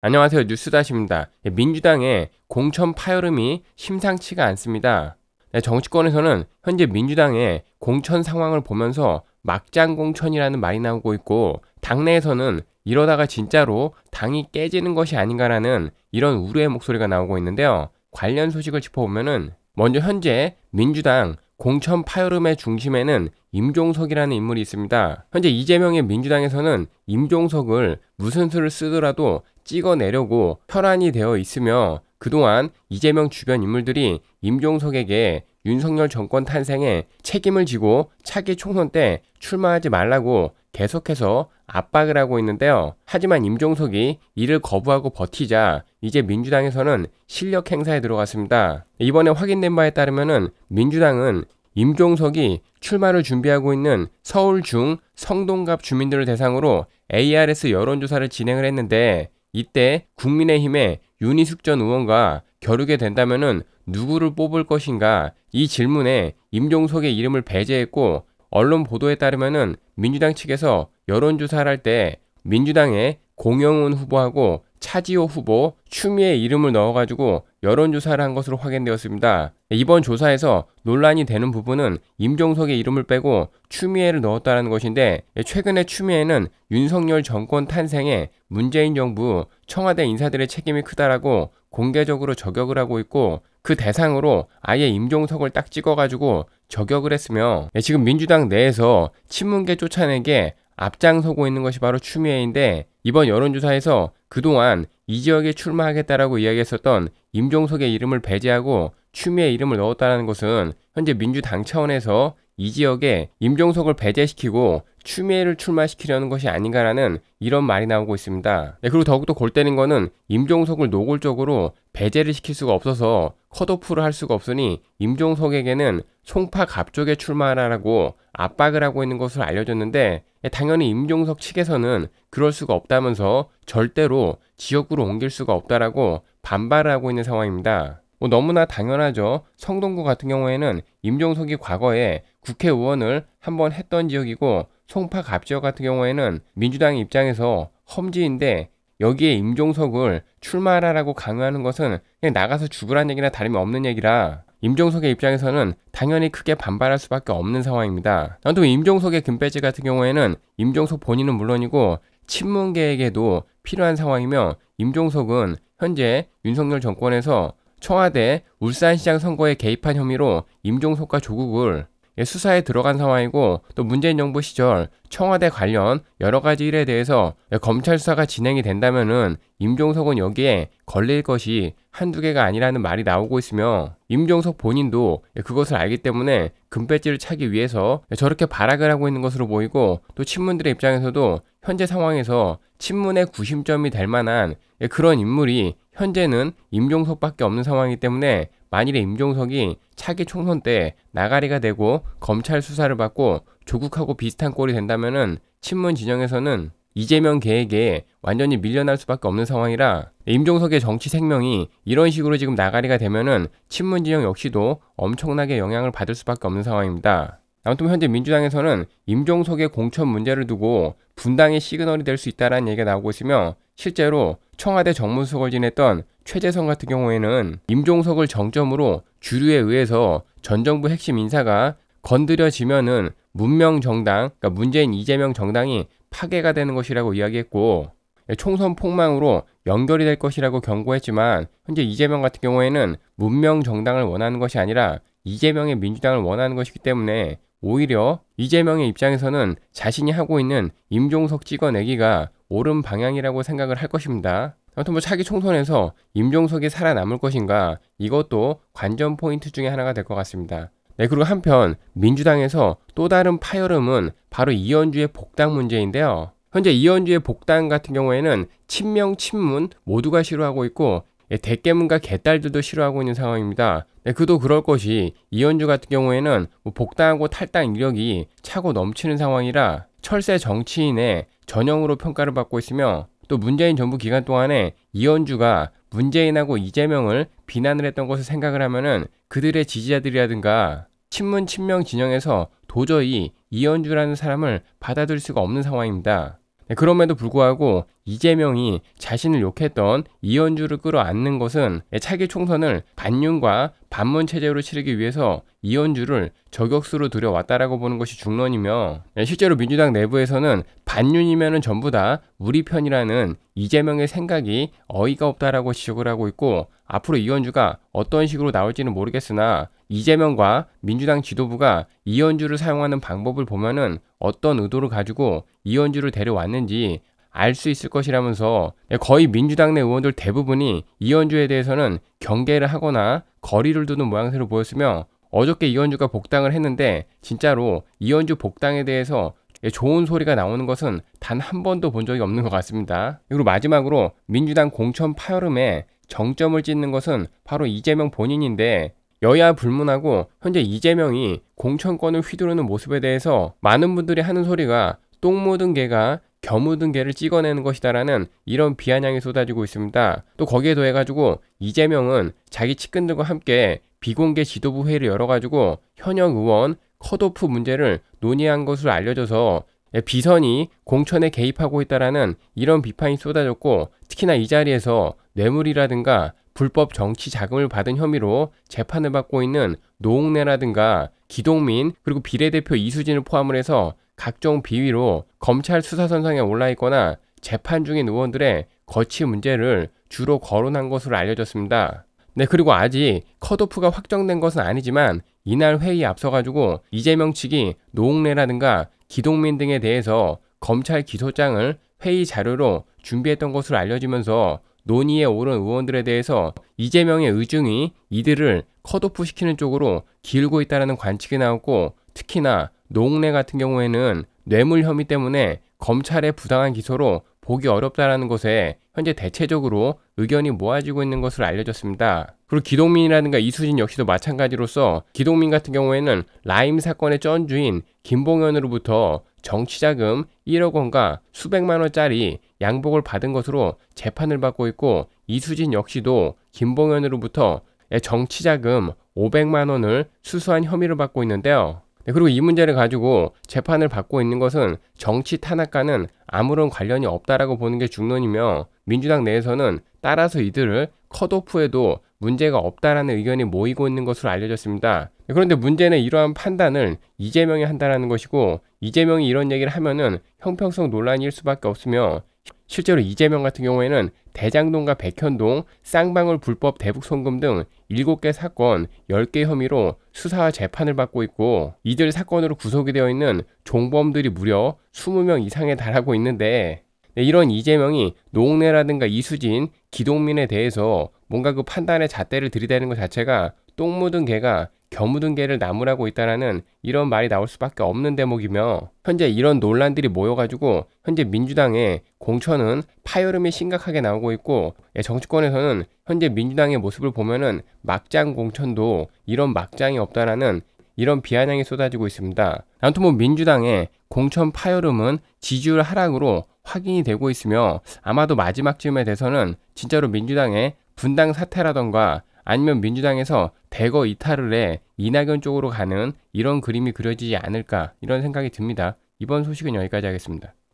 안녕하세요. 뉴스다시입니다. 예, 민주당의 공천 파열음이 심상치가 않습니다. 네, 정치권에서는 현재 민주당의 공천 상황을 보면서 막장 공천이라는 말이 나오고 있고 당내에서는 이러다가 진짜로 당이 깨지는 것이 아닌가라는 이런 우려의 목소리가 나오고 있는데요. 관련 소식을 짚어보면은 먼저 현재 민주당 공천 파열음의 중심에는 임종석이라는 인물이 있습니다. 현재 이재명의 민주당에서는 임종석을 무슨 수를 쓰더라도 찍어내려고 혈안이 되어 있으며 그동안 이재명 주변 인물들이 임종석에게 윤석열 정권 탄생에 책임을 지고 차기 총선 때 출마하지 말라고 계속해서 압박을 하고 있는데요. 하지만 임종석이 이를 거부하고 버티자 이제 민주당에서는 실력 행사에 들어갔습니다. 이번에 확인된 바에 따르면 민주당은 임종석이 출마를 준비하고 있는 서울 중 성동갑 주민들을 대상으로 ARS 여론조사를 진행을 했는데 이때 국민의힘의 윤희숙 전 의원과 겨루게 된다면 누구를 뽑을 것인가 이 질문에 임종석의 이름을 배제했고 언론 보도에 따르면 민주당 측에서 여론조사를 할 때 민주당의 공영훈 후보하고 차지호 후보, 추미애 이름을 넣어가지고 여론조사를 한 것으로 확인되었습니다. 이번 조사에서 논란이 되는 부분은 임종석의 이름을 빼고 추미애를 넣었다는 것인데 최근에 추미애는 윤석열 정권 탄생에 문재인 정부, 청와대 인사들의 책임이 크다라고 공개적으로 저격을 하고 있고 그 대상으로 아예 임종석을 딱 찍어가지고 저격을 했으며 예, 지금 민주당 내에서 친문계 쫓아내게 앞장서고 있는 것이 바로 추미애인데 이번 여론조사에서 그동안 이 지역에 출마하겠다라고 이야기했었던 임종석의 이름을 배제하고 추미애 이름을 넣었다는 것은 현재 민주당 차원에서 이 지역에 임종석을 배제시키고 추미애를 출마시키려는 것이 아닌가라는 이런 말이 나오고 있습니다. 네, 그리고 더욱더 골 때린 거는 임종석을 노골적으로 배제를 시킬 수가 없어서 컷오프를 할 수가 없으니 임종석에게는 송파 갑쪽에 출마하라고 압박을 하고 있는 것을 알려줬는데 예, 당연히 임종석 측에서는 그럴 수가 없다면서 절대로 지역으로 옮길 수가 없다라고 반발을 하고 있는 상황입니다. 뭐 너무나 당연하죠. 성동구 같은 경우에는 임종석이 과거에 국회의원을 한번 했던 지역이고 송파 갑지역 같은 경우에는 민주당 입장에서 험지인데 여기에 임종석을 출마하라고 강요하는 것은 그냥 나가서 죽으란 얘기나 다름이 없는 얘기라 임종석의 입장에서는 당연히 크게 반발할 수밖에 없는 상황입니다. 또 임종석의 금배지 같은 경우에는 임종석 본인은 물론이고 친문계에게도 필요한 상황이며 임종석은 현재 윤석열 정권에서 청와대 울산시장 선거에 개입한 혐의로 임종석과 조국을 예, 수사에 들어간 상황이고 또 문재인 정부 시절 청와대 관련 여러 가지 일에 대해서 예, 검찰 수사가 진행이 된다면은 임종석은 여기에 걸릴 것이 한두 개가 아니라는 말이 나오고 있으며 임종석 본인도 예, 그것을 알기 때문에 금배지를 차기 위해서 저렇게 발악을 하고 있는 것으로 보이고 또 친문들의 입장에서도 현재 상황에서 친문의 구심점이 될 만한 그런 인물이 현재는 임종석밖에 없는 상황이기 때문에 만일에 임종석이 차기 총선 때 나가리가 되고 검찰 수사를 받고 조국하고 비슷한 꼴이 된다면은 친문 진영에서는 이재명 계획에 완전히 밀려날 수밖에 없는 상황이라 임종석의 정치 생명이 이런 식으로 지금 나가리가 되면은 친문 진영 역시도 엄청나게 영향을 받을 수밖에 없는 상황입니다. 아무튼 현재 민주당에서는 임종석의 공천 문제를 두고 분당의 시그널이 될 수 있다라는 얘기가 나오고 있으며 실제로 청와대 정무수석을 지냈던 최재성 같은 경우에는 임종석을 정점으로 주류에 의해서 전 정부 핵심 인사가 건드려지면은 문명 정당, 그러니까 문재인 이재명 정당이 파괴가 되는 것이라고 이야기했고 예, 총선 폭망으로 연결이 될 것이라고 경고했지만 현재 이재명 같은 경우에는 문명 정당을 원하는 것이 아니라 이재명의 민주당을 원하는 것이기 때문에 오히려 이재명의 입장에서는 자신이 하고 있는 임종석 찍어내기가 옳은 방향이라고 생각을 할 것입니다. 아무튼 뭐 차기 총선에서 임종석이 살아남을 것인가 이것도 관전 포인트 중에 하나가 될 것 같습니다. 네, 그리고 한편 민주당에서 또 다른 파열음은 바로 이현주의 복당 문제인데요. 현재 이현주의 복당 같은 경우에는 친명, 친문 모두가 싫어하고 있고 예, 대깨문과 개딸들도 싫어하고 있는 상황입니다. 네, 그도 그럴 것이 이현주 같은 경우에는 뭐 복당하고 탈당 이력이 차고 넘치는 상황이라 철새 정치인의 전형으로 평가를 받고 있으며 또 문재인 정부 기간 동안에 이현주가 문재인하고 이재명을 비난을 했던 것을 생각을 하면은 그들의 지지자들이라든가 친문 친명 진영에서 도저히 이현주라는 사람을 받아들일 수가 없는 상황입니다. 네, 그럼에도 불구하고 이재명이 자신을 욕했던 이현주를 끌어안는 것은 네, 차기 총선을 반윤과 반문 체제로 치르기 위해서 이현주를 저격수로 들여왔다라고 보는 것이 중론이며 네, 실제로 민주당 내부에서는 반윤이면은 전부 다 우리 편이라는 이재명의 생각이 어이가 없다라고 지적을 하고 있고 앞으로 이현주가 어떤 식으로 나올지는 모르겠으나 이재명과 민주당 지도부가 이현주를 사용하는 방법을 보면은 어떤 의도를 가지고 이현주를 데려왔는지 알 수 있을 것이라면서 네, 거의 민주당 내 의원들 대부분이 이현주에 대해서는 경계를 하거나 거리를 두는 모양새로 보였으며 어저께 이현주가 복당을 했는데 진짜로 이현주 복당에 대해서 예, 좋은 소리가 나오는 것은 단 한 번도 본 적이 없는 것 같습니다. 그리고 마지막으로 민주당 공천 파열음에 정점을 찍는 것은 바로 이재명 본인인데 여야 불문하고 현재 이재명이 공천권을 휘두르는 모습에 대해서 많은 분들이 하는 소리가 똥 묻은 개가 겨묻은 개를 찍어내는 것이다라는 이런 비아냥이 쏟아지고 있습니다. 또 거기에 더해가지고 이재명은 자기 측근들과 함께 비공개 지도부 회의를 열어가지고 현역 의원 컷오프 문제를 논의한 것으로 알려져서 예, 비선이 공천에 개입하고 있다라는 이런 비판이 쏟아졌고 특히나 이 자리에서 뇌물이라든가 불법 정치 자금을 받은 혐의로 재판을 받고 있는 노웅래라든가 기동민 그리고 비례대표 이수진을 포함을 해서 각종 비위로 검찰 수사선상에 올라있거나 재판 중인 의원들의 거취 문제를 주로 거론한 것으로 알려졌습니다. 네, 그리고 아직 컷오프가 확정된 것은 아니지만 이날 회의에 앞서가지고 이재명 측이 노웅래라든가 기동민 등에 대해서 검찰 기소장을 회의 자료로 준비했던 것으로 알려지면서 논의에 오른 의원들에 대해서 이재명의 의중이 이들을 컷오프 시키는 쪽으로 기울고 있다는 관측이 나왔고 특히나 노웅래 같은 경우에는 뇌물 혐의 때문에 검찰의 부당한 기소로 보기 어렵다라는 것에 현재 대체적으로 의견이 모아지고 있는 것으로 알려졌습니다. 그리고 기동민이라든가 이수진 역시도 마찬가지로서 기동민 같은 경우에는 라임 사건의 전주인 김봉현으로부터 정치자금 1억 원과 수백만 원짜리 양복을 받은 것으로 재판을 받고 있고 이수진 역시도 김봉현으로부터 정치자금 500만 원을 수수한 혐의를 받고 있는데요. 네, 그리고 이 문제를 가지고 재판을 받고 있는 것은 정치 탄압과는 아무런 관련이 없다라고 보는 게 중론이며 민주당 내에서는 따라서 이들을 컷오프에도 문제가 없다라는 의견이 모이고 있는 것으로 알려졌습니다. 그런데 문제는 이러한 판단을 이재명이 한다라는 것이고 이재명이 이런 얘기를 하면은 형평성 논란일 수밖에 없으며 실제로 이재명 같은 경우에는 대장동과 백현동, 쌍방울 불법 대북 송금 등 7개 사건 10개 혐의로 수사와 재판을 받고 있고 이들 사건으로 구속이 되어 있는 종범들이 무려 20명 이상에 달하고 있는데 네, 이런 이재명이 노웅래라든가 이수진, 기동민에 대해서 뭔가 그 판단의 잣대를 들이대는 것 자체가 똥 묻은 개가 겨무등개를 나무라고 있다라는 이런 말이 나올 수밖에 없는 대목이며 현재 이런 논란들이 모여가지고 현재 민주당의 공천은 파열음이 심각하게 나오고 있고 예, 정치권에서는 현재 민주당의 모습을 보면은 막장 공천도 이런 막장이 없다라는 이런 비아냥이 쏟아지고 있습니다. 아무튼 뭐 민주당의 공천 파열음은 지지율 하락으로 확인이 되고 있으며 아마도 마지막쯤에 대해서는 진짜로 민주당의 분당 사태라던가 아니면 민주당에서 대거 이탈을 해 이낙연 쪽으로 가는 이런 그림이 그려지지 않을까 이런 생각이 듭니다. 이번 소식은 여기까지 하겠습니다.